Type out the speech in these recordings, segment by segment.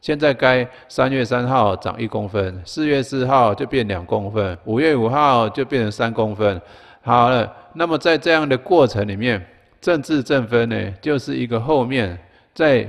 现在该三月三号涨一公分，四月四号就变两公分，五月五号就变成三公分。好了，那么在这样的过程里面，政治正分呢，就是一个后面在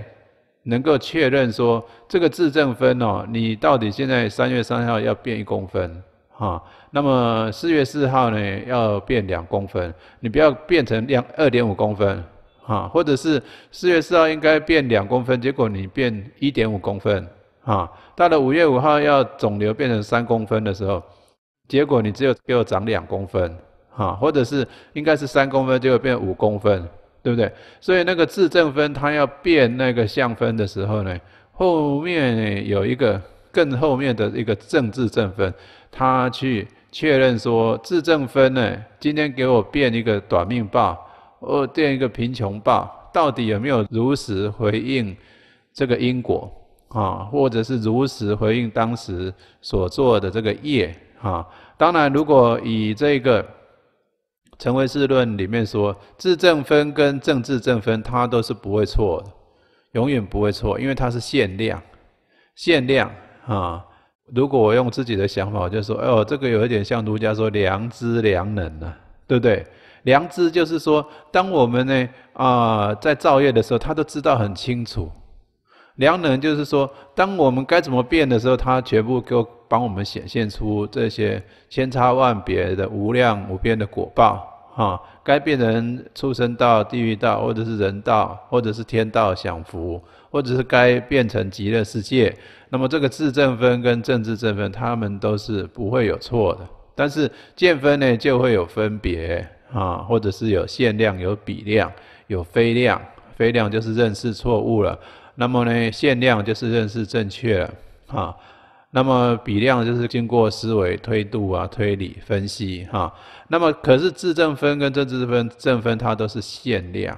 能够确认说这个自正分哦，你到底现在三月三号要变一公分，哈，那么四月四号呢要变两公分，你不要变成两二点五公分。啊，或者是四月四号应该变两公分，结果你变一点五公分，啊，到了五月五号要肿瘤变成三公分的时候，结果你只有给我长两公分，啊，或者是应该是三公分，结果变五公分，对不对？所以那个自证分，它要变那个相分的时候呢，后面有一个更后面的一个正自证分，它去确认说自证分呢，今天给我变一个短命报。哦，垫一个贫穷报，到底有没有如实回应这个因果啊？或者是如实回应当时所做的这个业啊？当然，如果以这个《成为世论》里面说，自证分跟正治正分，它都是不会错的，永远不会错，因为它是限量、限量啊。如果我用自己的想法，我就说，哦，这个有一点像儒家说良知良能呢，对不对？良知就是说，当我们呢啊在造业的时候，他都知道很清楚。良能就是说，当我们该怎么变的时候，他全部我帮我们显现出这些千差万别的无量无边的果报啊。该变成畜生道、地狱道，或者是人道，或者是天道享福，或者是该变成极乐世界。那么这个智正分跟政治正分，他们都是不会有错的。但是见分呢，就会有分别。啊，或者是有限量、有比量、有非量，非量就是认识错误了。那么呢，限量就是认识正确了，啊，那么比量就是经过思维推度啊、推理分析哈。那么可是自证分跟政治分、正分它都是限量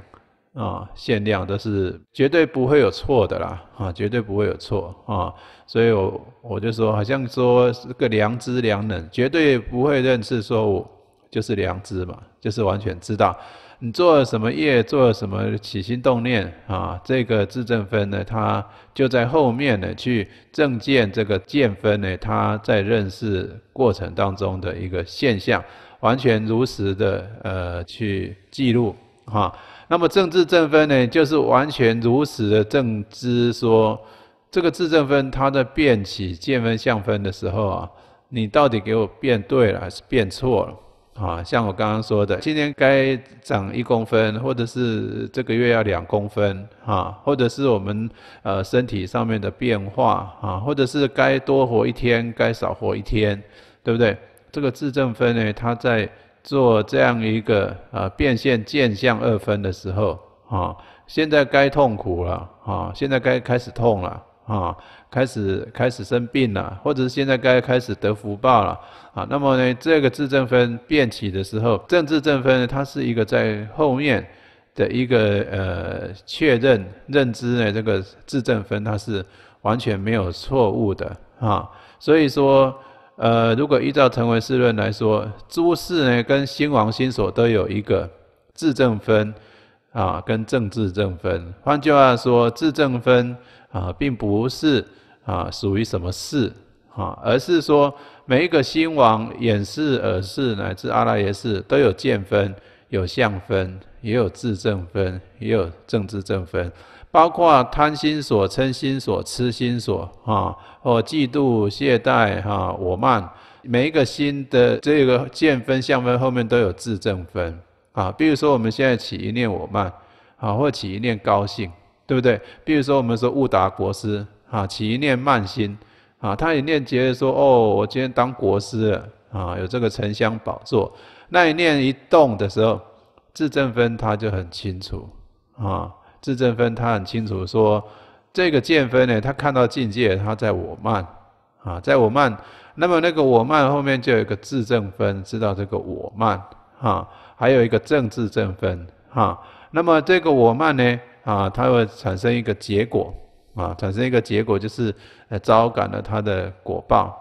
啊，限量都是绝对不会有错的啦，啊，绝对不会有错啊。所以我我就说，好像说是个良知良能，绝对不会认识错误，就是良知嘛。就是完全知道你做了什么业、做了什么起心动念啊，这个自正分呢，它就在后面呢去正见这个见分呢，它在认识过程当中的一个现象，完全如实的呃去记录啊。那么正治正分呢，就是完全如实的正知说，这个自正分它在变起见分相分的时候啊，你到底给我变对了还是变错了？啊，像我刚刚说的，今天该长一公分，或者是这个月要两公分，啊，或者是我们呃身体上面的变化，啊，或者是该多活一天，该少活一天，对不对？这个自证分呢，他在做这样一个呃变现见相二分的时候，啊，现在该痛苦了，啊，现在该开始痛了。啊，开始开始生病了，或者是现在该开始得福报了啊。那么呢，这个自证分变起的时候，政治正分呢，它是一个在后面的一个呃确认认知呢，这个自证分它是完全没有错误的啊。所以说，呃，如果依照成文世论来说，诸事呢跟新王新所都有一个自证分啊，跟政治正分。换句话说，自证分。啊，并不是啊，属于什么事啊，而是说每一个心王、眼识、耳识乃至阿赖耶识都有见分、有相分，也有自证分，也有政治证分，包括贪心所、嗔心所、痴心所啊，或嫉妒、懈怠哈、我慢，每一个心的这个见分、相分后面都有自证分啊。比如说我们现在起一念我慢啊，或起一念高兴。对不对？比如说，我们说悟达国师啊，起一念慢心，啊，他也念得说，哦，我今天当国师啊，有这个沉香宝座，那一念一动的时候，自证分他就很清楚啊，自证分他很清楚说，这个见分呢，他看到境界，他在我慢啊，在我慢，那么那个我慢后面就有一个自证分，知道这个我慢哈，还有一个正自证分哈，那么这个我慢呢？啊，它会产生一个结果，啊，产生一个结果就是呃招感了它的果报。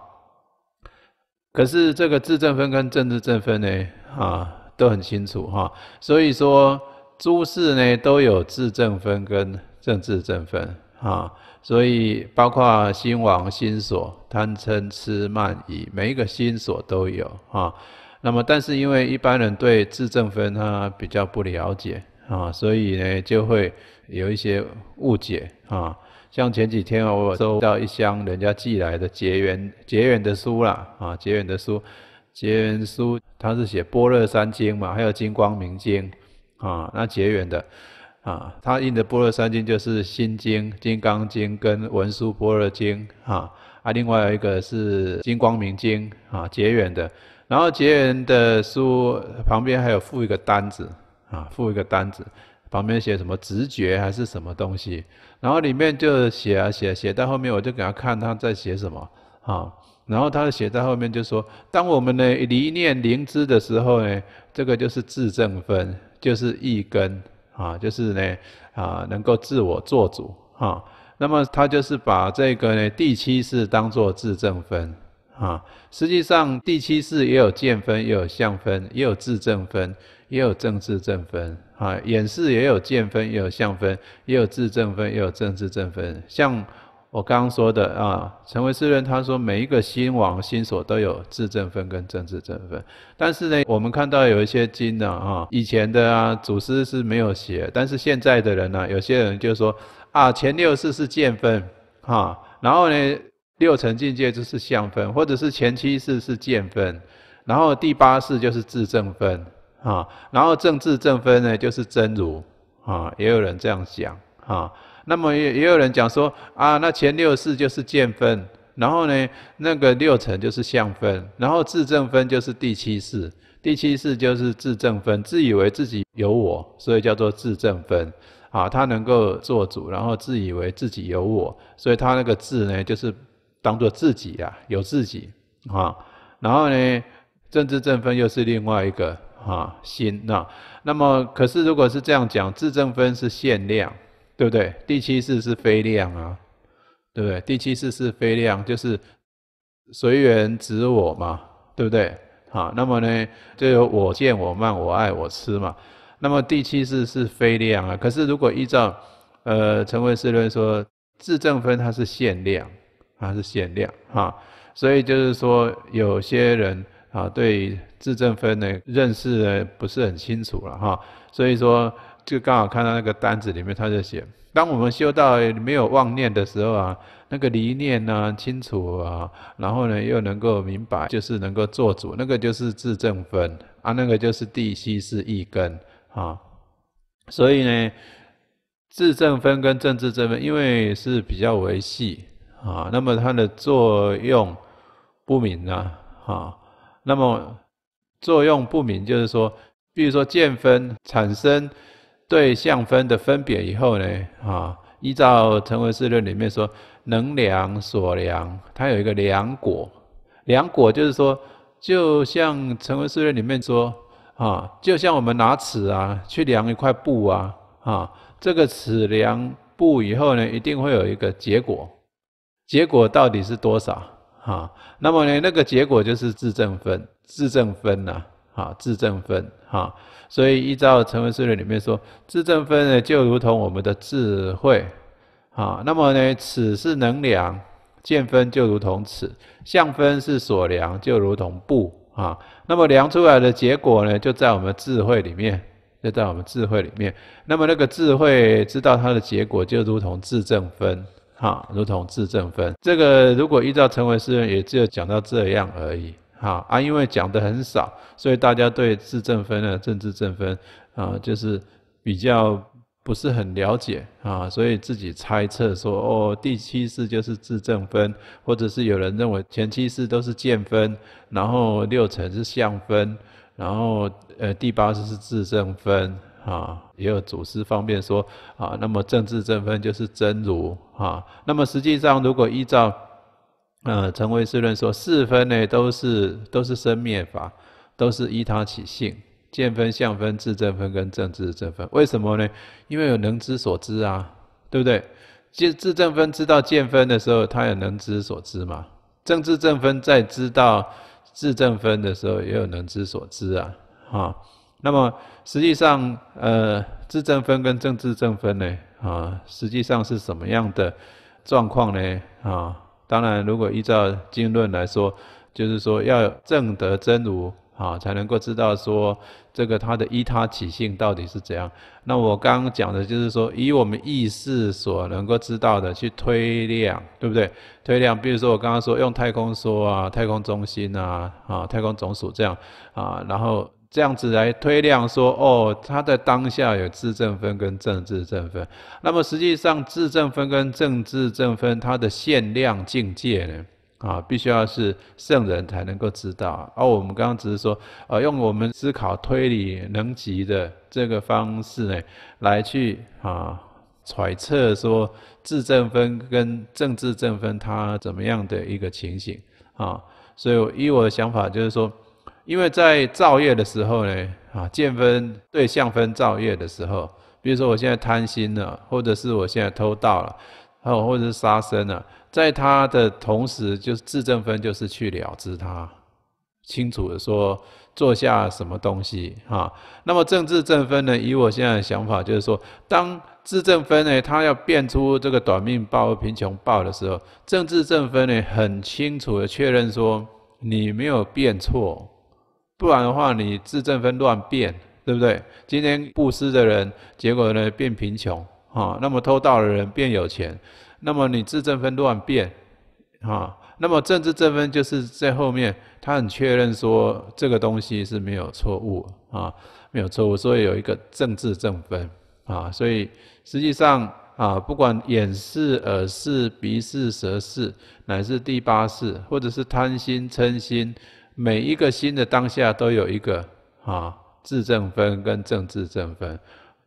可是这个自正分跟政治正分呢，啊，都很清楚哈。所以说诸事呢都有自正分跟政治正分啊，所以包括心王、心所、贪嗔痴慢疑，每一个心所都有啊。那么但是因为一般人对自正分他比较不了解。啊，所以呢，就会有一些误解啊。像前几天我收到一箱人家寄来的结缘结缘的书啦，啊，结缘的书，结缘书，它是写《般若三经》嘛，还有《金光明经》啊。那结缘的啊，他印的《般若三经》就是《心经》《金刚经》跟《文殊般若经》啊，啊，另外有一个是《金光明经》啊，结缘的。然后结缘的书旁边还有附一个单子。啊，附一个单子，旁边写什么直觉还是什么东西，然后里面就写啊写写到后面，我就给他看他在写什么啊，然后他写在后面就说，当我们呢离念灵知的时候呢，这个就是自证分，就是一根啊，就是呢啊能够自我做主啊，那么他就是把这个呢第七式当做自证分啊，实际上第七式也有见分，也有相分，也有自证分。也有政治正分啊，演示也有见分，也有相分，也有自正分，也有政治正分。像我刚刚说的啊，成为识论他说每一个心王、心所都有自正分跟政治正分。但是呢，我们看到有一些经呢啊，以前的啊祖师是没有写，但是现在的人呢，有些人就说啊，前六世是见分，哈，然后呢，六层境界就是相分，或者是前七世是见分，然后第八世就是自正分。啊，然后正智正分呢，就是真如啊，也有人这样讲啊。那么也也有人讲说啊，那前六世就是见分，然后呢，那个六层就是相分，然后自正分就是第七世，第七世就是自正分，自以为自己有我，所以叫做自正分啊。他能够做主，然后自以为自己有我，所以他那个自呢，就是当做自己啊，有自己啊。然后呢，政治正分又是另外一个。啊，心啊。那么可是如果是这样讲，自证分是限量，对不对？第七世是非量啊，对不对？第七世是非量，就是随缘指我嘛，对不对？哈，那么呢，就有我见我慢我爱我痴嘛。那么第七世是非量啊，可是如果依照呃成文识论说，自证分它是限量，它是限量啊，所以就是说有些人啊对。自正分呢，认识呢不是很清楚了哈，所以说就刚好看到那个单子里面，他就写：当我们修到没有妄念的时候啊，那个离念呢清楚啊，然后呢又能够明白，就是能够做主，那个就是自正分啊，那个就是地息是一根啊，所以呢，自正分跟正治正分，因为是比较维系啊，那么它的作用不明啊，啊，那么。作用不明，就是说，比如说见分产生对象分的分别以后呢，啊，依照成文识论里面说，能量所量，它有一个量果，量果就是说，就像成文识论里面说，啊，就像我们拿尺啊去量一块布啊，啊，这个尺量布以后呢，一定会有一个结果，结果到底是多少，啊，那么呢，那个结果就是自证分。自正分呐、啊，自正分哈，所以依照成文识论里面说，自正分呢就如同我们的智慧啊。那么呢，此是能量见分就如同此，相分是所量就如同不啊。那么量出来的结果呢，就在我们智慧里面，就在我们智慧里面。那么那个智慧知道它的结果，就如同自正分哈，如同自正分。这个如果依照成为诗论，也只有讲到这样而已。啊，因为讲的很少，所以大家对自证分呢、政治证分，啊，就是比较不是很了解啊，所以自己猜测说哦，第七次就是自证分，或者是有人认为前七次都是见分，然后六成是相分，然后呃第八次是自证分啊，也有祖师方便说啊，那么政治证分就是真如啊，那么实际上如果依照。呃，成为识论说四分呢，都是都是生灭法，都是依他起性。见分、相分、自正分跟正智正分，为什么呢？因为有能知所知啊，对不对？见自正分知道见分的时候，他有能知所知嘛？正治正分在知道自正分的时候，也有能知所知啊。啊，那么实际上，呃，自正分跟正治正分呢，啊，实际上是什么样的状况呢？啊？当然，如果依照经论来说，就是说要正得真如啊，才能够知道说这个它的依他起性到底是怎样。那我刚刚讲的就是说，以我们意识所能够知道的去推量，对不对？推量，比如说我刚刚说用太空说啊，太空中心呐，啊，太空总署这样啊，然后。这样子来推量说，哦，他的当下有自证分跟政治正分，那么实际上自证分跟政治正分它的限量境界呢，啊，必须要是圣人才能够知道，而我们刚刚只是说，啊，用我们思考推理能及的这个方式呢，来去啊揣测说自证分跟政治正分它怎么样的一个情形啊，所以依我的想法就是说。因为在造业的时候呢，啊，见分对象分造业的时候，比如说我现在贪心了，或者是我现在偷盗了，还有或者是杀生了，在他的同时，就是自正分就是去了知他，清楚的说做下什么东西哈。那么政治正分呢，以我现在的想法，就是说，当自正分呢，他要变出这个短命报、贫穷报的时候，政治正分呢，很清楚的确认说你没有变错。不然的话，你自证分乱变，对不对？今天布施的人，结果呢变贫穷啊。那么偷盗的人变有钱，那么你自证分乱变，啊。那么政治证分就是在后面，他很确认说这个东西是没有错误啊，没有错误。所以有一个政治证分啊。所以实际上啊，不管眼视、耳视、鼻视、舌视，乃至第八视，或者是贪心嗔心。每一个新的当下都有一个啊，自证分跟正自正分，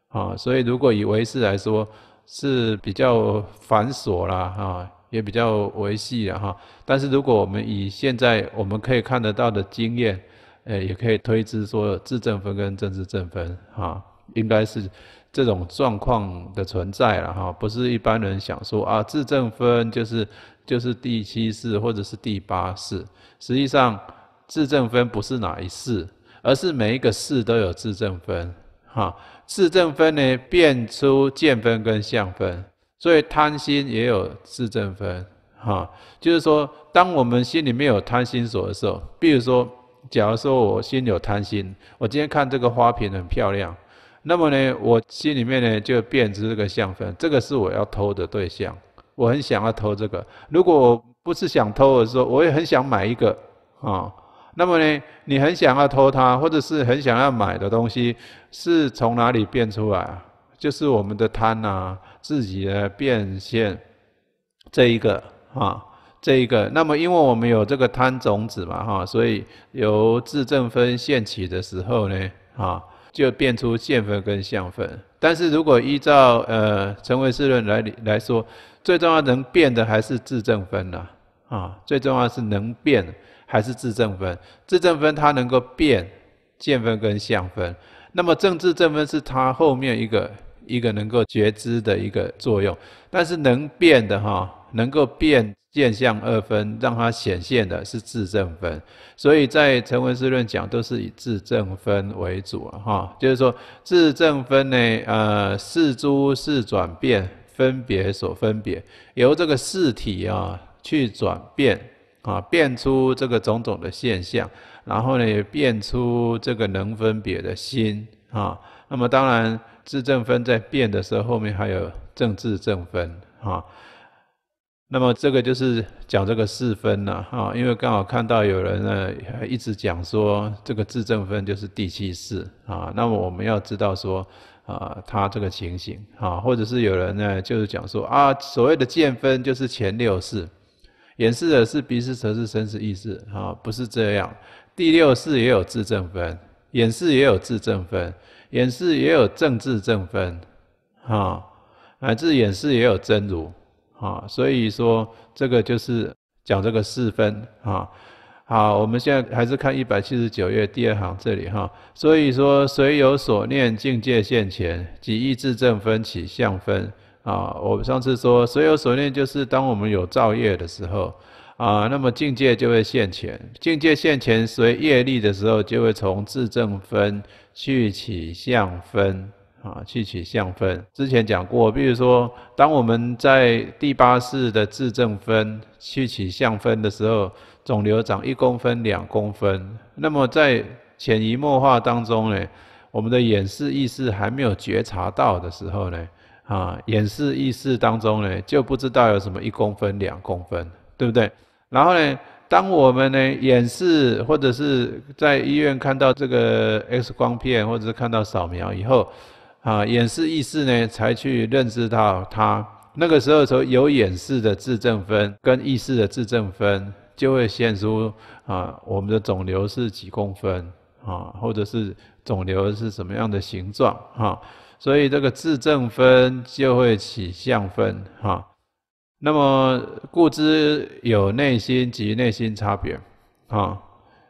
啊，所以如果以唯识来说是比较繁琐了哈，也比较维系了哈。但是如果我们以现在我们可以看得到的经验，呃，也可以推知说自证分跟正自正分哈，应该是这种状况的存在了哈，不是一般人想说啊，自证分就是就是第七世或者是第八世，实际上。自证分不是哪一世，而是每一个世都有自证分，哈。自证分呢，变出见分跟相分，所以贪心也有自证分，哈。就是说，当我们心里面有贪心所的时候，比如说，假如说我心有贪心，我今天看这个花瓶很漂亮，那么呢，我心里面呢就变出这个相分，这个是我要偷的对象，我很想要偷这个。如果我不是想偷的时候，我也很想买一个，啊。那么呢，你很想要偷它，或者是很想要买的东西，是从哪里变出来？就是我们的贪呐，自己的变现这一个啊，这一个。那么，因为我们有这个贪种子嘛，哈，所以由自正分现起的时候呢，啊，就变出现分跟相分。但是如果依照呃成为世论来来说，最重要能变的还是自正分啊，啊，最重要是能变。还是自证分，自证分它能够变见分跟相分，那么正自正分是它后面一个一个能够觉知的一个作用，但是能变的哈，能够变见相二分，让它显现的是自证分，所以在成文诗论讲都是以自证分为主啊，哈，就是说自证分呢，呃，四诸事转变分别所分别，由这个事体啊去转变。啊，变出这个种种的现象，然后呢，也变出这个能分别的心啊。那么当然，自正分在变的时候，后面还有正自正分啊。那么这个就是讲这个四分了啊。因为刚好看到有人呢，一直讲说这个自正分就是第七世啊。那么我们要知道说啊，他这个情形啊，或者是有人呢，就是讲说啊，所谓的见分就是前六世。演示的是鼻识、舌是身是意识，啊，不是这样。第六识也有自证分，演示也有自证分，演示也有正自证分，哈，乃至演示也有真如，哈。所以说这个就是讲这个四分，啊。好，我们现在还是看一百七十九页第二行这里哈。所以说，谁有所念境界现前，即意自证分起相分。啊，我们上次说，所有所念就是当我们有造业的时候，啊，那么境界就会现前，境界现前随业力的时候，就会从自正分去取相分，啊，去取相分。之前讲过，比如说，当我们在第八式的自正分去取相分的时候，肿瘤长一公分、两公分，那么在潜移默化当中呢，我们的眼视意识还没有觉察到的时候呢。啊，演示意识当中呢，就不知道有什么一公分、两公分，对不对？然后呢，当我们呢演示或者是在医院看到这个 X 光片，或者是看到扫描以后，啊，演示意识呢才去认识到它。那个时候时候有演示的自证分跟意识的自证分，就会现出啊，我们的肿瘤是几公分。啊，或者是肿瘤是什么样的形状啊？所以这个自正分就会起相分啊。那么故之有内心及内心差别啊，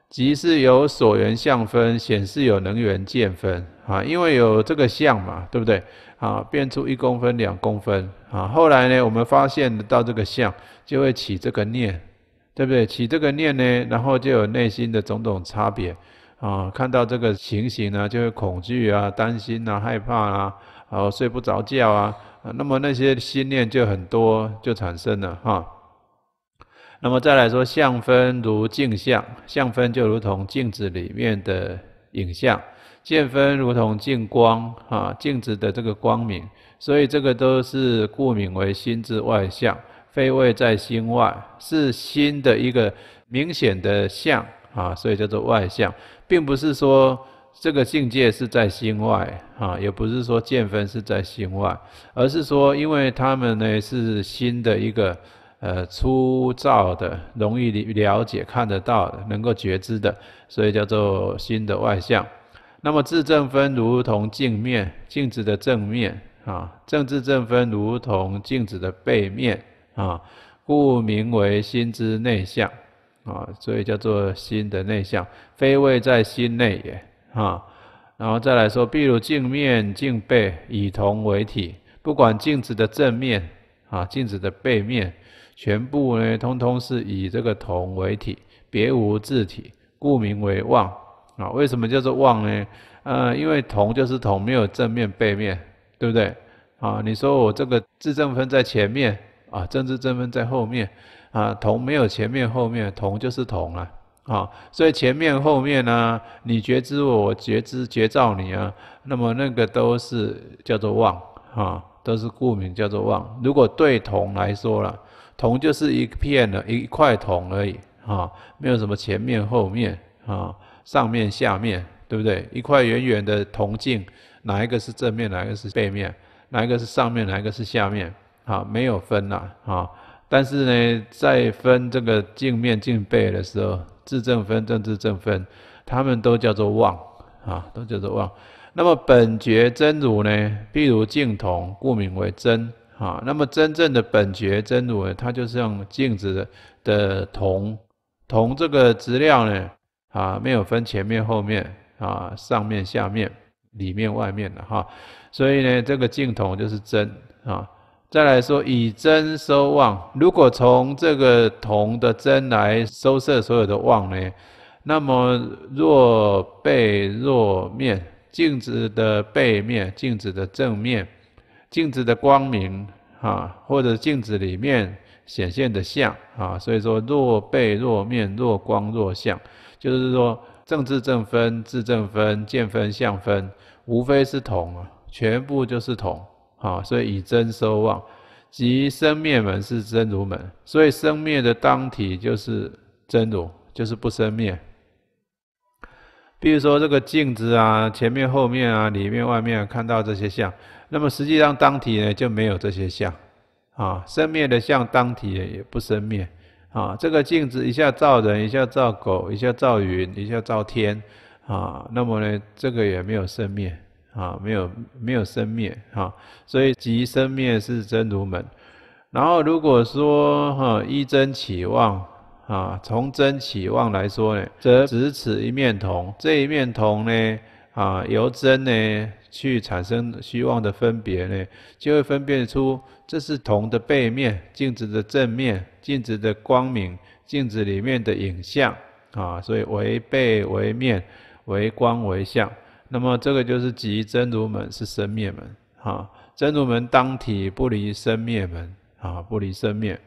即是有所缘相分，显示有能缘见分啊。因为有这个相嘛，对不对啊？变出一公分、两公分啊。后来呢，我们发现到这个相就会起这个念，对不对？起这个念呢，然后就有内心的种种差别。啊，看到这个情形呢，就会恐惧啊、担心啊、害怕啊，哦，睡不着觉啊。那么那些心念就很多，就产生了哈。那么再来说，相分如镜像，相分就如同镜子里面的影像；见分如同镜光，哈，镜子的这个光明。所以这个都是故名为心之外相，非位在心外，是心的一个明显的相。啊，所以叫做外相，并不是说这个境界是在心外啊，也不是说见分是在心外，而是说，因为他们呢是心的一个呃粗糙的、容易了解、看得到、的、能够觉知的，所以叫做心的外相。那么自正分如同镜面，镜子的正面啊；正自正分如同镜子的背面啊，故名为心之内相。啊，所以叫做心的内向，非位在心内也啊。然后再来说，譬如镜面、镜背，以铜为体，不管镜子的正面啊，镜子的背面，全部呢，通通是以这个铜为体，别无字体，故名为妄啊。为什么叫做妄呢？呃，因为铜就是铜，没有正面背面，对不对？啊，你说我这个自正分在前面啊，正知正分在后面。啊，同没有前面后面，同就是同啊，啊，所以前面后面呢，你觉知我，我觉知觉照你啊，那么那个都是叫做妄，啊，都是故名叫做妄。如果对铜来说了，铜就是一片的一块铜而已，啊，没有什么前面后面，啊，上面下面，对不对？一块圆圆的铜镜，哪一个是正面，哪一个是背面？哪一个是上面，哪一个是下面？啊，没有分了，啊。但是呢，在分这个镜面镜背的时候，自正分正自正分，他们都叫做妄，啊，都叫做妄。那么本觉真如呢？譬如镜筒故名为真，啊。那么真正的本觉真如呢？它就是用镜子的同同这个资料呢，啊，没有分前面后面，啊，上面下面，里面外面的哈。所以呢，这个镜筒就是真，啊。再来说，以真收妄。如果从这个铜的真来收摄所有的妄呢？那么若背若面，镜子的背面、镜子的正面、镜子的光明，啊，或者镜子里面显现的像啊，所以说若背若面、若光若像，就是说正智正分、智正分、见分相分，无非是铜啊，全部就是铜。啊，所以以真收望，即生灭门是真如门。所以生灭的当体就是真如，就是不生灭。比如说这个镜子啊，前面、后面啊，里面、外面看到这些相，那么实际上当体呢就没有这些相。啊，生灭的相当体也不生灭。啊，这个镜子一下照人，一下照狗，一下照云，一下照天，啊，那么呢这个也没有生灭。啊，没有没有生灭哈，所以即生灭是真如门。然后如果说哈一真起妄啊，从真起妄来说呢，则只此一面铜，这一面铜呢啊由真呢去产生虚妄的分别呢，就会分辨出这是铜的背面、镜子的正面、镜子的光明、镜子里面的影像啊，所以为背为面为光为相。那么这个就是即真如门是生灭门哈，真如门当体不离生灭门啊，不离生灭。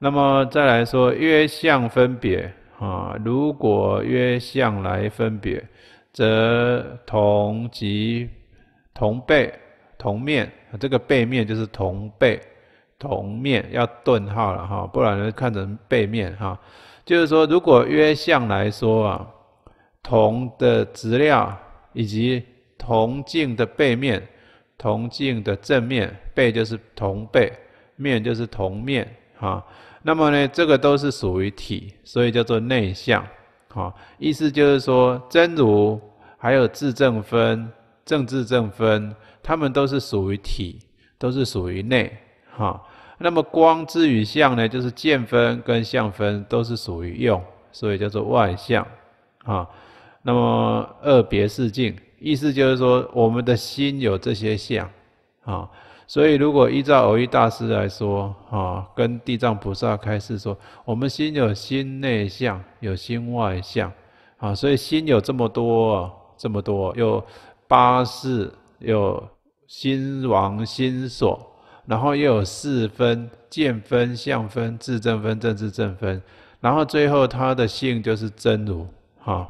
那么再来说约相分别啊，如果约相来分别，则同即同背同面，这个背面就是同背同面，要顿号了哈，不然就看成背面哈。就是说，如果约相来说啊，同的资料。以及铜镜的背面、铜镜的正面，背就是铜背，面就是铜面，哈。那么呢，这个都是属于体，所以叫做内向哈。意思就是说，真如还有自正分、正自正分，它们都是属于体，都是属于内，哈。那么光之与相呢，就是见分跟相分都是属于用，所以叫做外相，啊。那么二别四境，意思就是说，我们的心有这些相，啊，所以如果依照偶遇大师来说，啊，跟地藏菩萨开示说，我们心有心内相，有心外相，啊，所以心有这么多，这么多，有八识，有心王、心所，然后又有四分、见分、相分、自证分、正智正分，然后最后他的性就是真如，哈。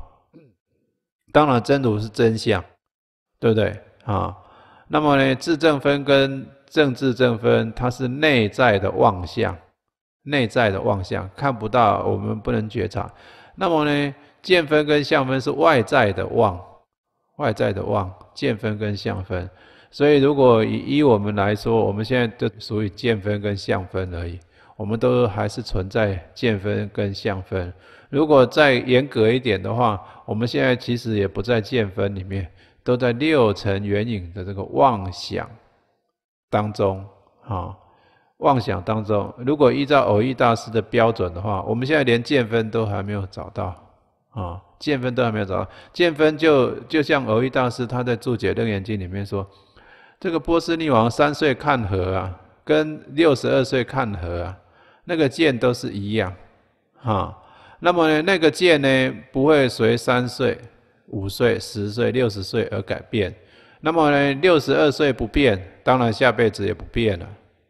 当然，真如是真相，对不对啊？那么呢，自证分跟正治正分，它是内在的妄相，内在的妄相看不到，我们不能觉察。那么呢，见分跟相分是外在的妄，外在的妄，见分跟相分。所以，如果以以我们来说，我们现在都属于见分跟相分而已，我们都还是存在见分跟相分。如果再严格一点的话，我们现在其实也不在见分里面，都在六层圆影的这个妄想当中啊，妄想当中。如果依照偶遇大师的标准的话，我们现在连见分都还没有找到啊，见分都还没有找到。见分就就像偶遇大师他在注解楞严经里面说，这个波斯匿王三岁看河啊，跟六十二岁看河啊，那个见都是一样啊。那么呢，那个见呢，不会随三岁、五岁、十岁、六十岁而改变。那么呢，六十二岁不变，当然下辈子也不变了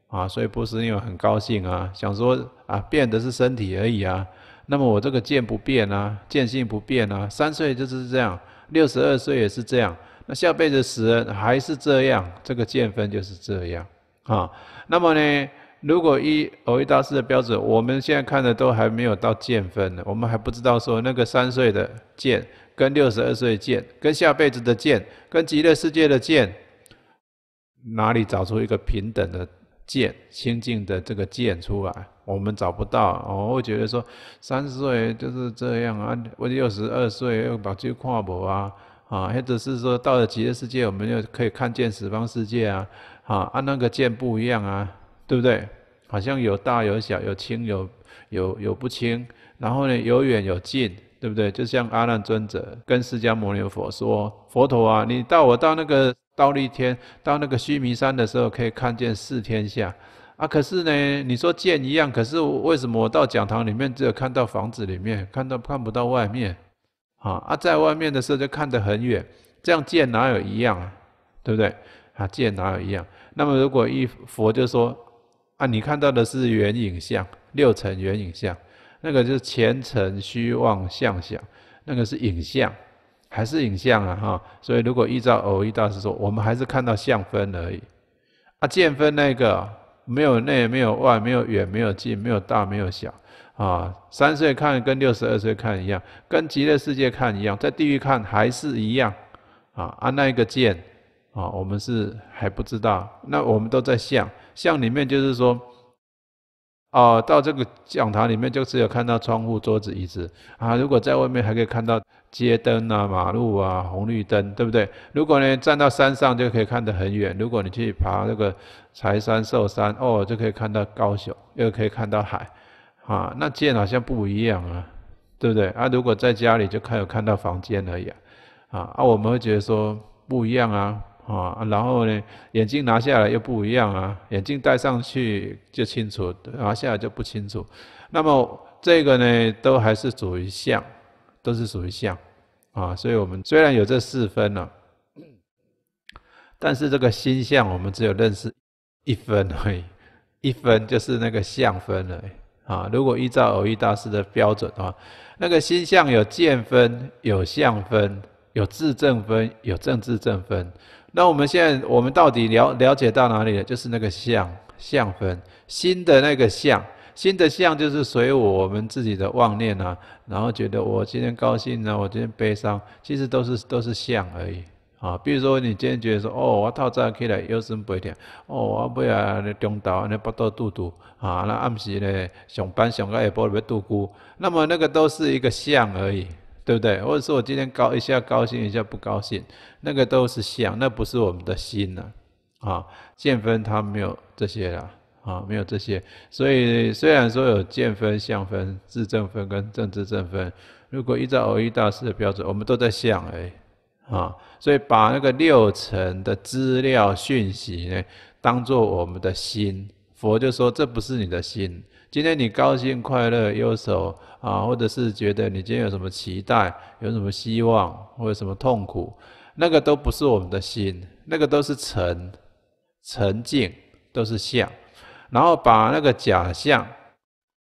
啊。所以不是因为很高兴啊，想说啊，变的是身体而已啊。那么我这个见不变啊，见性不变啊。三岁就是这样，六十二岁也是这样，那下辈子死还是这样，这个见分就是这样啊。那么呢？如果依偶一大师的标准，我们现在看的都还没有到见分呢，我们还不知道说那个三岁的见跟六十二岁的见，跟下辈子的见，跟极乐世界的见，哪里找出一个平等的见清净的这个见出来？我们找不到哦，会觉得说三十岁就是这样啊，我六十二岁又把镜看破啊，啊，或者是说到了极乐世界，我们又可以看见十方世界啊，啊，按那个见不一样啊。对不对？好像有大有小，有轻有有有不轻，然后呢有远有近，对不对？就像阿难尊者跟释迦牟尼佛说：“佛陀啊，你到我到那个刀立天，到那个须弥山的时候，可以看见四天下，啊，可是呢，你说见一样，可是为什么我到讲堂里面只有看到房子里面，看到看不到外面？啊啊，在外面的时候就看得很远，这样见哪有一样啊？对不对？啊，见哪有一样？那么如果一佛就说。”啊，你看到的是原影像，六层原影像，那个就是前尘虚妄相想，那个是影像，还是影像啊？哈，所以如果依照偶遇大师说，我们还是看到相分而已。啊，见分那个没有内，没有外，没有远，没有近，没有大，没有小啊。三岁看跟六十二岁看一样，跟极乐世界看一样，在地狱看还是一样啊？啊，那个见啊，我们是还不知道。那我们都在相。像里面就是说，哦，到这个讲堂里面就只有看到窗户、桌子、椅子啊。如果在外面还可以看到街灯啊、马路啊、红绿灯，对不对？如果呢，站到山上就可以看得很远。如果你去爬那个柴山、寿山，哦，就可以看到高雄，又可以看到海，啊，那见好像不一样啊，对不对？啊，如果在家里就看有看到房间而已，啊，啊，我们会觉得说不一样啊。啊，然后呢，眼镜拿下来又不一样啊。眼镜戴上去就清楚，拿下来就不清楚。那么这个呢，都还是属于相，都是属于相啊。所以我们虽然有这四分了，但是这个心相我们只有认识一分而已，一分就是那个相分了啊。如果依照偶遇大师的标准的话，那个心相有见分、有相分、有自证分、有正自证分。那我们现在，我们到底了了解到哪里了？就是那个相，相分新的那个相，新的相就是随我们自己的妄念啊，然后觉得我今天高兴呢，我今天悲伤，其实都是都是相而已啊。比如说你今天觉得说，哦，我套早起来，腰身背点哦，我不要那中道那不倒肚肚啊，那暗时呢上班上到夜波要肚鼓，那么那个都是一个相而已。对不对？或者说我今天高一下高兴一下不高兴，那个都是相，那不是我们的心呢。啊，见分它没有这些啦，啊，没有这些。所以虽然说有见分、相分、自证分跟正知正分，如果依照偶遇大师的标准，我们都在相而啊，所以把那个六层的资料讯息呢，当做我们的心，佛就说这不是你的心。今天你高兴快乐，忧愁。啊，或者是觉得你今天有什么期待，有什么希望，或者什么痛苦，那个都不是我们的心，那个都是尘、沉静都是相，然后把那个假象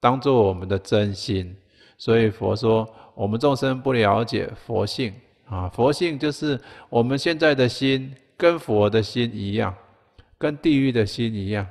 当作我们的真心。所以佛说，我们众生不了解佛性啊，佛性就是我们现在的心跟佛的心一样，跟地狱的心一样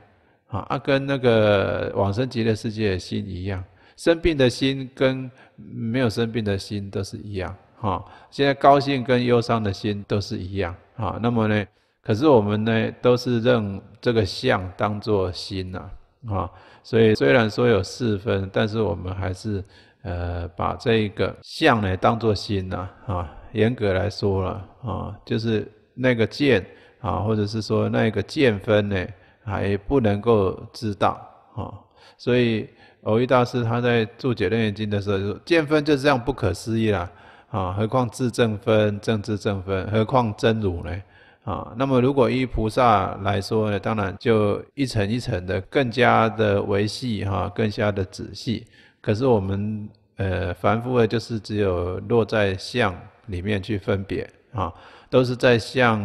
啊，跟那个往生极乐世界的心一样。生病的心跟没有生病的心都是一样，哈。现在高兴跟忧伤的心都是一样，啊。那么呢，可是我们呢，都是认这个相当做心呐，啊。所以虽然说有四分，但是我们还是，呃，把这一个相呢当做心呐，啊。严格来说了，啊，就是那个见啊，或者是说那个见分呢，还不能够知道，啊。所以。偶遇大师他在注解《楞严经》的时候说：“见分就是这样不可思议啦，啊，何况自正分、正自正分，何况真如呢？啊，那么如果依菩萨来说呢，当然就一层一层的，更加的维系哈，更加的仔细。可是我们呃凡夫呢，就是只有落在相里面去分别啊，都是在相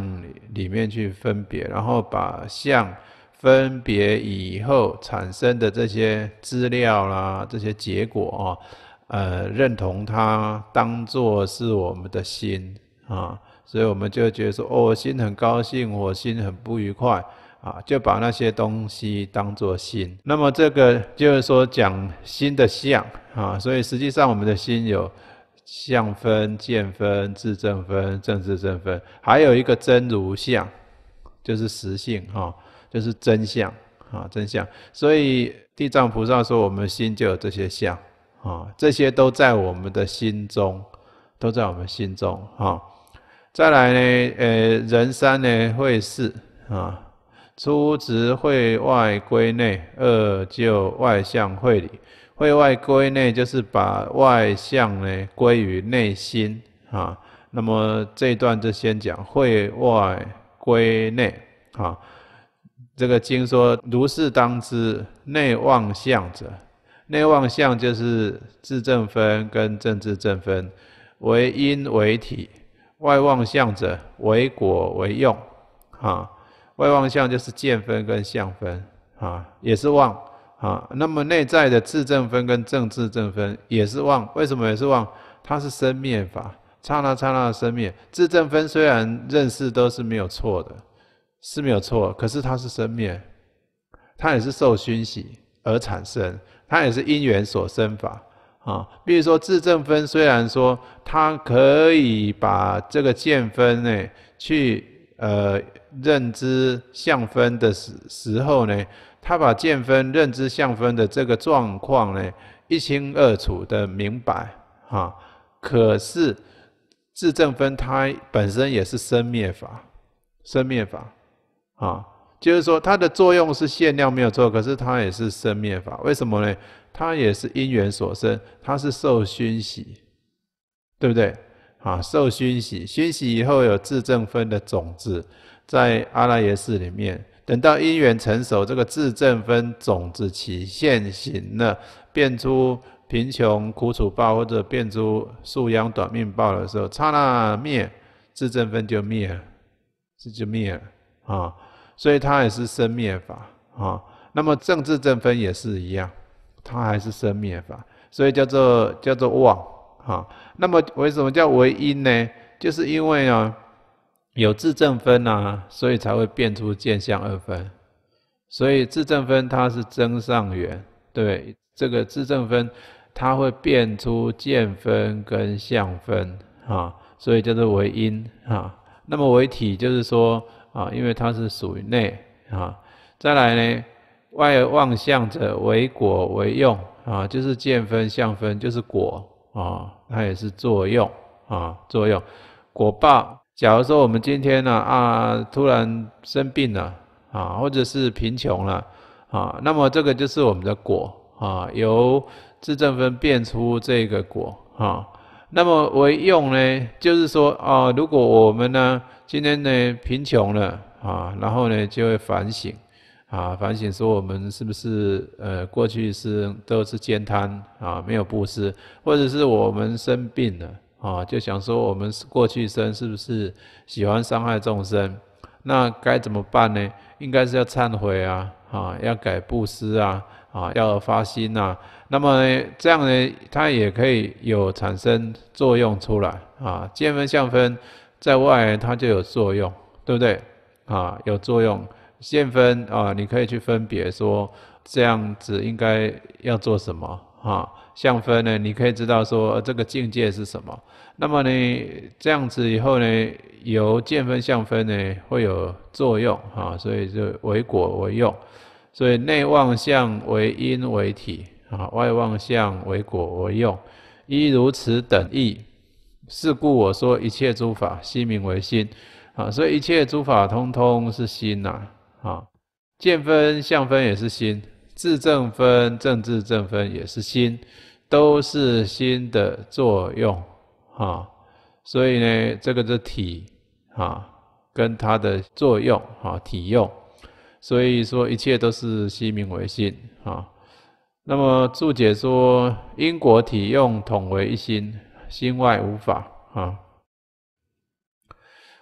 里面去分别，然后把相。”分别以后产生的这些资料啦，这些结果啊，呃，认同它当作是我们的心啊，所以我们就觉得说，哦，心很高兴，我心很不愉快啊，就把那些东西当作心。那么这个就是说讲心的相啊，所以实际上我们的心有相分、见分、自正分、正自正分，还有一个真如相，就是实性哈。就是真相啊，真相。所以地藏菩萨说，我们心就有这些相啊，这些都在我们的心中，都在我们心中啊。再来呢，呃，人三呢会四啊，出值会外归内，二就外向会理，会外归内就是把外向呢归于内心啊。那么这一段就先讲会外归内啊。这个经说：“如是当知，内妄相者，内妄相就是自正分跟正自正分，为因为体；外妄相者，为果为用。啊，外妄相就是见分跟相分，啊，也是妄。啊，那么内在的自正分跟正自正分也是妄，为什么也是妄？它是生灭法，刹那刹那生灭。自正分虽然认识都是没有错的。”是没有错，可是它是生灭，它也是受熏习而产生，它也是因缘所生法啊。比如说智正分虽然说他可以把这个见分呢，去呃认知相分的时时候呢，他把见分认知相分的这个状况呢一清二楚的明白啊，可是智正分它本身也是生灭法，生灭法。啊，就是说它的作用是限量没有错，可是它也是生灭法，为什么呢？它也是因缘所生，它是受熏习，对不对？啊，受熏习，熏习以后有自证分的种子，在阿赖耶识里面，等到因缘成熟，这个自证分种子起现行了，变出贫穷苦楚报或者变出树秧短命报的时候，刹那灭，自证分就灭，这就灭啊。所以它也是生灭法啊，那么正治正分也是一样，它还是生灭法，所以叫做叫做妄啊。那么为什么叫唯因呢？就是因为啊有自正分呐，所以才会变出见相二分。所以自正分它是增上缘，对这个自正分，它会变出见分跟相分啊，所以叫做唯因啊。那么唯体就是说。啊，因为它是属于内啊，再来呢，外望相者为果为用啊，就是见分相分就是果啊，它也是作用啊，作用果报。假如说我们今天呢啊，突然生病了啊，或者是贫穷了啊，那么这个就是我们的果啊，由自证分变出这个果啊。那么为用呢，就是说啊，如果我们呢今天呢贫穷了啊，然后呢就会反省，啊反省说我们是不是呃过去是都是兼贪啊没有布施，或者是我们生病了啊，就想说我们是过去生是不是喜欢伤害众生，那该怎么办呢？应该是要忏悔啊，啊要改布施啊，啊要发心呐。那么这样呢，它也可以有产生作用出来啊。见分相分在外，它就有作用，对不对？啊，有作用。见分啊，你可以去分别说这样子应该要做什么啊？相分呢，你可以知道说这个境界是什么。那么呢，这样子以后呢，由见分相分呢会有作用啊，所以就为果为用，所以内望相为因为体。啊，外望相为果为用，依如此等意。是故我说一切诸法悉名为心。啊，所以一切诸法通通是心呐。啊，见分、相分也是心，自正分、正自正分也是心，都是心的作用。啊，所以呢，这个是体。啊，跟它的作用。啊，体用。所以说，一切都是心名为心。啊。那么注解说，因果体用统为一心，心外无法啊。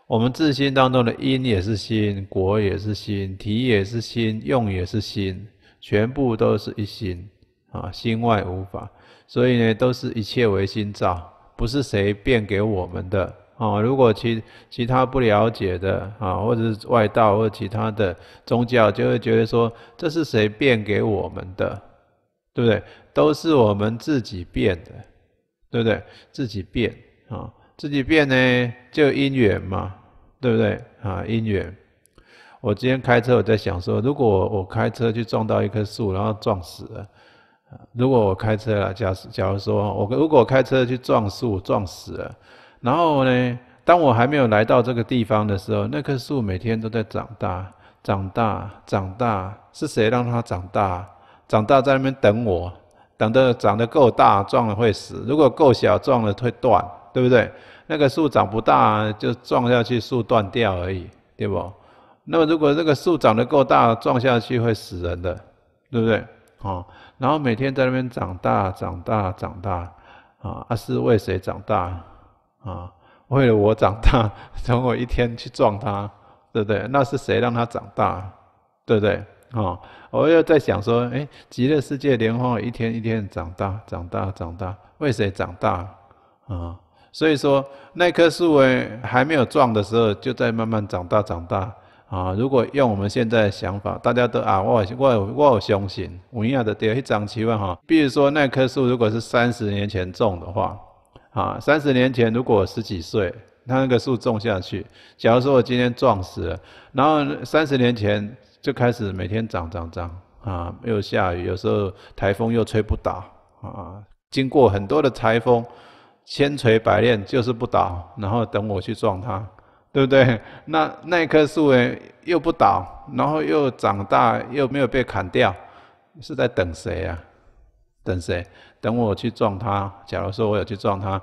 我们自心当中的因也是心，果也是心，体也是心，用也是心，全部都是一心啊，心外无法。所以呢，都是一切为心造，不是谁变给我们的啊。如果其其他不了解的啊，或者是外道或其他的宗教，就会觉得说，这是谁变给我们的？对不对？都是我们自己变的，对不对？自己变啊，自己变呢，就因缘嘛，对不对啊？因缘。我今天开车，我在想说，如果我开车去撞到一棵树，然后撞死了；如果我开车了，假假如说我如果开车去撞树撞死了，然后呢，当我还没有来到这个地方的时候，那棵树每天都在长大，长大，长大，是谁让它长大？长大在那边等我，等的长得够大撞了会死，如果够小撞了会断，对不对？那个树长不大，就撞下去树断掉而已，对不？那么如果这个树长得够大，撞下去会死人的，对不对？哦，然后每天在那边长大，长大，长大，啊，啊是为谁长大？啊，为了我长大，等 我一天去撞他，对不对？那是谁让他长大？对不对？哦，我又在想说，哎，极乐世界莲花一天一天长大，长大，长大，为谁长大？啊，所以说那棵树哎，还没有壮的时候，就在慢慢长大，长大，啊，如果用我们现在想法，大家都啊，我我我相信，同样的，得一张期问哈，比如说那棵树如果是三十年前种的话，啊，三十年前如果十几岁，它那个树种下去，假如说我今天撞死了，然后三十年前。就开始每天长长长啊，又下雨，有时候台风又吹不倒啊。经过很多的台风，千锤百炼就是不倒，然后等我去撞它，对不对？那那棵树诶又不倒，然后又长大，又没有被砍掉，是在等谁呀？等谁？等我去撞它。假如说我有去撞它，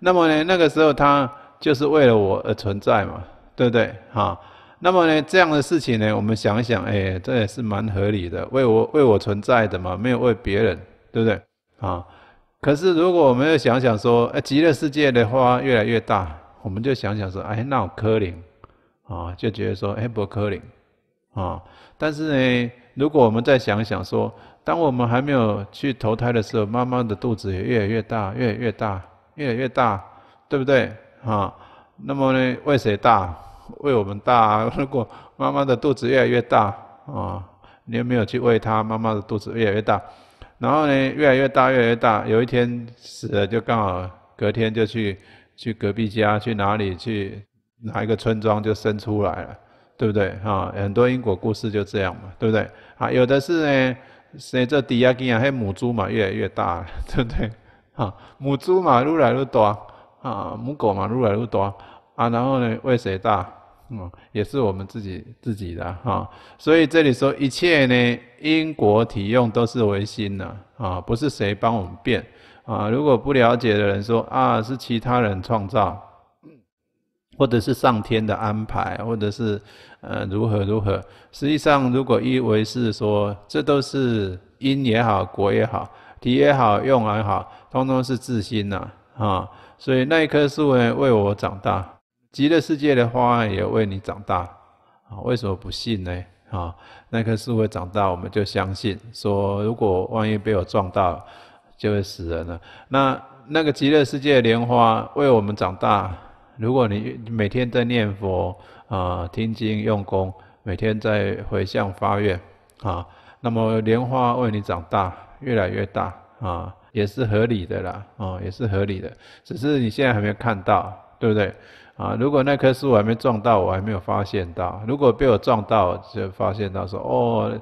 那么呢？那个时候它就是为了我而存在嘛，对不对？哈。那么呢，这样的事情呢，我们想一想，哎，这也是蛮合理的，为我为我存在的嘛，没有为别人，对不对？啊，可是如果我们要想想说，哎，极乐世界的花越来越大，我们就想想说，哎，那我可怜，啊，就觉得说，哎，不可怜，啊，但是呢，如果我们再想想说，当我们还没有去投胎的时候，妈妈的肚子也越来越大，越来越大，越来越大，对不对？啊，那么呢，为谁大？喂我们大，如果妈妈的肚子越来越大，啊，你有没有去喂它？妈妈的肚子越来越大，然后呢，越来越大，越来越大，有一天死了，就刚好隔天就去去隔壁家，去哪里去哪一个村庄就生出来了，对不对？哈，很多因果故事就这样嘛，对不对？啊，有的是呢，这抵押金啊，还母猪嘛，越来越大，对不对？哈，母猪嘛，越来越大，啊，母狗嘛，越来越大，啊，然后呢，喂谁大？嗯，也是我们自己自己的哈，所以这里说一切呢，因果体用都是唯心的啊，不是谁帮我们变啊。如果不了解的人说啊，是其他人创造，或者是上天的安排，或者是呃如何如何。实际上，如果一为是说这都是因也好，果也好，体也好，用也好，通通是自心呐啊。所以那一棵树呢，为我长大。极乐世界的花也为你长大啊？为什么不信呢？啊，那棵树会长大，我们就相信。说如果万一被我撞到，就会死人了那那个极乐世界的莲花为我们长大。如果你每天在念佛啊、听经用功，每天在回向发愿啊，那么莲花为你长大，越来越大啊，也是合理的啦。啊，也是合理的，只是你现在还没有看到，对不对？啊！如果那棵树还没撞到，我还没有发现到；如果被我撞到，就发现到说哦，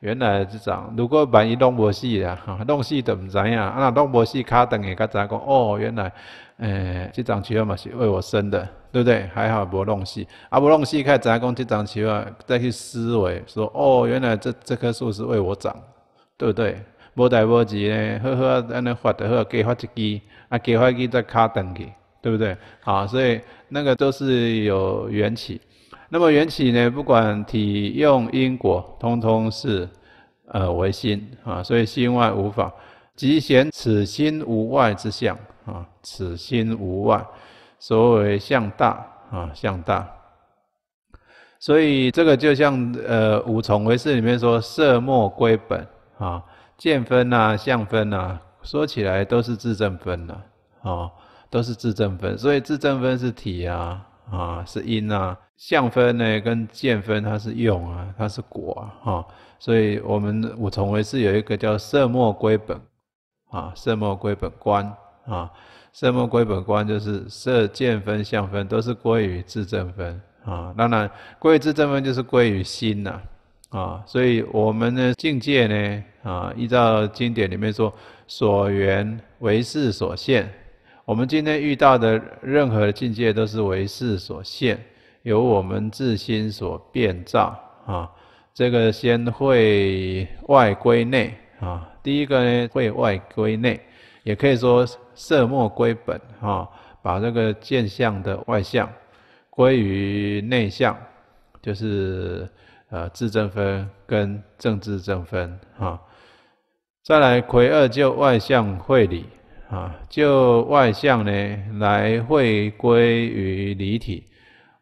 原来这长。如果万一弄无死呀，哈，弄死都唔知呀。那弄不死，卡顿也才杂工。哦，原来，诶，这张球嘛是为我生的，对不对？还好不弄死，啊不弄死，知杂讲这张球啊再去思维说哦，原来这这棵树是为我长，对不对？无代无志呢，好好安尼发的，好加发一支，啊加发一支再卡断去。对不对？啊，所以那个都是有缘起，那么缘起呢，不管体用因果，通通是呃唯心啊，所以心外无法，即显此心无外之相啊，此心无外，所谓相大啊，相大。所以这个就像呃五重唯识里面说色莫归本啊，见分呐、相分呐，说起来都是自证分了啊。都是自证分，所以自证分是体啊，啊是因啊。相分呢跟见分它是用啊，它是果啊。哈，所以我们五重唯是有一个叫色末归本，啊色末归本观，啊色末归本观就是色见分相分都是归于自证分啊。当然归于自证分就是归于心呐，啊，所以我们呢境界呢啊依照经典里面说，所缘唯是所现。我们今天遇到的任何境界，都是为事所现，由我们自心所变造啊。这个先会外归内啊，第一个呢，会外归内，也可以说色墨归本啊，把这个见相的外相归于内相，就是呃自正分跟正智正分啊。再来，魁二就外相会理。啊，就外相呢，来会归于离体。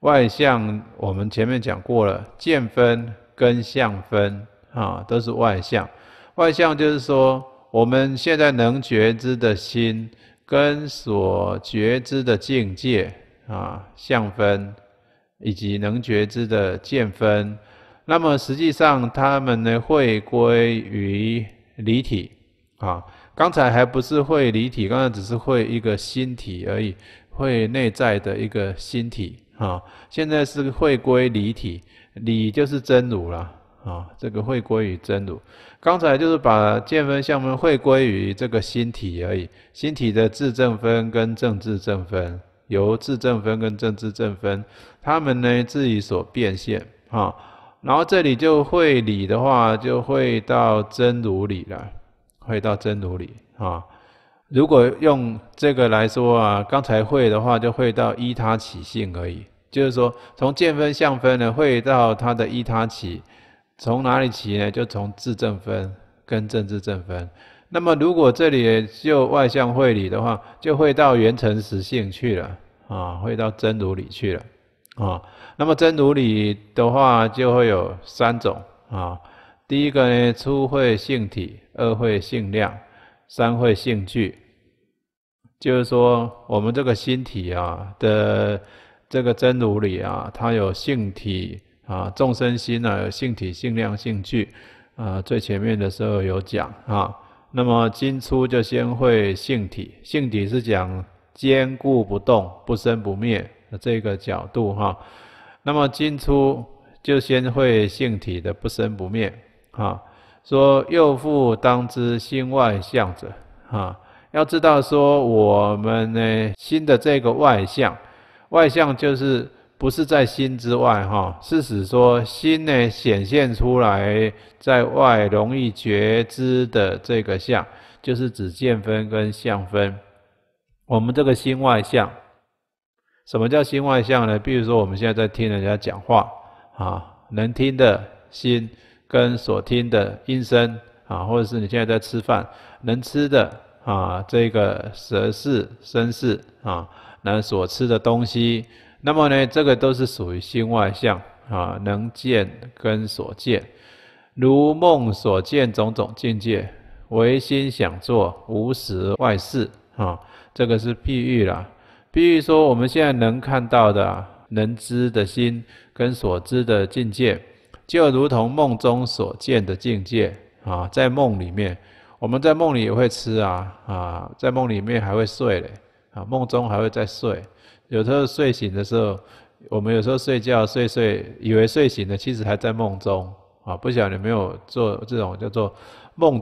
外相我们前面讲过了，见分跟相分啊，都是外相。外相就是说，我们现在能觉知的心，跟所觉知的境界啊，相分以及能觉知的见分，那么实际上它们呢，会归于离体啊。刚才还不是会离体，刚才只是会一个心体而已，会内在的一个心体啊。现在是会归离体，理就是真如了啊。这个会归于真如。刚才就是把见分相分会归于这个心体而已，心体的自证分跟正自正分，由自证分跟正自正分，他们呢自己所变现啊。然后这里就会理的话，就会到真如里了。会到真如里啊！如果用这个来说啊，刚才会的话，就会到依他起性而已。就是说，从见分、相分呢，会到它的依他起。从哪里起呢？就从自正分跟正自正分。那么，如果这里就外向会理的话，就会到缘成实性去了啊！会到真如里去了啊！那么，真如里的话，就会有三种啊。第一个呢，初会性体。二会性量，三会性聚，就是说我们这个心体啊的这个真如里啊，它有性体啊，众生心啊，有性体、性量、性聚啊。最前面的时候有讲啊，那么今初就先会性体，性体是讲坚固不动、不生不灭的这个角度哈。那么今初就先会性体的不生不灭啊。说幼腹当知心外相者，啊，要知道说我们呢心的这个外向，外相就是不是在心之外，哈，是指说心呢显现出来在外容易觉知的这个相，就是指见分跟相分。我们这个心外相，什么叫心外相呢？比如说我们现在在听人家讲话，啊，能听的心。跟所听的音声啊，或者是你现在在吃饭能吃的啊，这个舌事身事啊，那所吃的东西，那么呢，这个都是属于心外相啊，能见跟所见，如梦所见种种境界，唯心想做无实外事啊，这个是譬喻啦，譬喻说我们现在能看到的，能知的心跟所知的境界。就如同梦中所见的境界啊，在梦里面，我们在梦里也会吃啊啊，在梦里面还会睡嘞啊，梦中还会再睡，有时候睡醒的时候，我们有时候睡觉睡睡，以为睡醒了，其实还在梦中啊，不晓得有没有做这种叫做梦。